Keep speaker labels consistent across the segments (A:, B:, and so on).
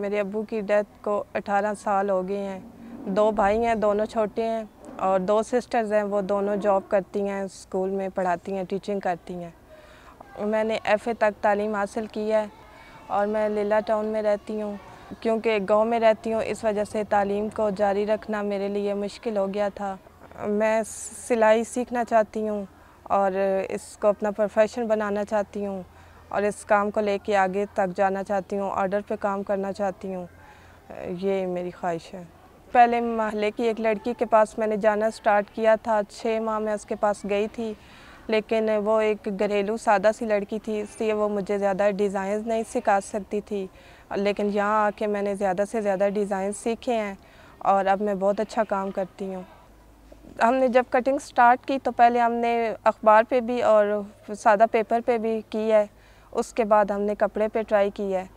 A: मेरे अबू की डेथ को 18 साल हो गए हैं दो भाई हैं दोनों छोटे हैं और दो सिस्टर्स हैं वो दोनों जॉब करती हैं स्कूल में पढ़ाती हैं टीचिंग करती हैं मैंने एफ़ तक तालीम हासिल की है और मैं लीला टाउन में रहती हूँ क्योंकि गांव में रहती हूँ इस वजह से तालीम को जारी रखना मेरे लिए मुश्किल हो गया था मैं सिलाई सीखना चाहती हूँ और इसको अपना प्रोफेशन बनाना चाहती हूँ और इस काम को लेके आगे तक जाना चाहती हूँ ऑर्डर पे काम करना चाहती हूँ ये मेरी ख्वाहिश है पहले महल्ले की एक लड़की के पास मैंने जाना स्टार्ट किया था छः माह मैं उसके पास गई थी लेकिन वो एक घरेलू सादा सी लड़की थी इसलिए वो मुझे ज़्यादा डिज़ाइन नहीं सिखा सकती थी लेकिन यहाँ आके मैंने ज़्यादा से ज़्यादा डिज़ाइन सीखे हैं और अब मैं बहुत अच्छा काम करती हूँ हमने जब कटिंग स्टार्ट की तो पहले हमने अखबार पे भी और सादा पेपर पे भी की है उसके बाद हमने कपड़े पे ट्राई की है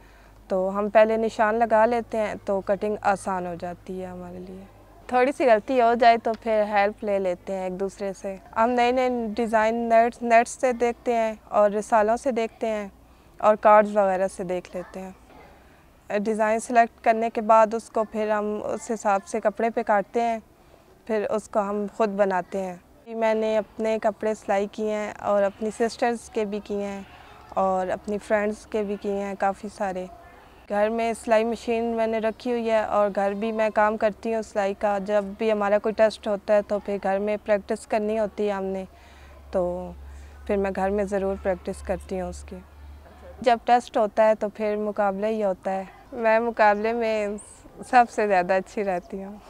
A: तो हम पहले निशान लगा लेते हैं तो कटिंग आसान हो जाती है हमारे लिए थोड़ी सी गलती हो जाए तो फिर हेल्प ले लेते हैं एक दूसरे से हम नए नए डिज़ाइन नेट्स नेट्स से देखते हैं और रिसालों से देखते हैं और कार्ड्स वगैरह से देख लेते हैं डिज़ाइन सेलेक्ट करने के बाद उसको फिर हम उस हिसाब से कपड़े पे काटते हैं फिर उसको हम खुद बनाते हैं मैंने अपने कपड़े सिलाई किए हैं और अपनी सिस्टर्स के भी किए हैं और अपनी फ्रेंड्स के भी किए हैं काफ़ी सारे घर में सिलाई मशीन मैंने रखी हुई है और घर भी मैं काम करती हूँ सिलाई का जब भी हमारा कोई टेस्ट होता है तो फिर घर में प्रैक्टिस करनी होती है हमने तो फिर मैं घर में ज़रूर प्रैक्टिस करती हूँ उसकी जब टेस्ट होता है तो फिर मुकाबला ही होता है मैं मुकाबले में सबसे ज़्यादा अच्छी रहती हूँ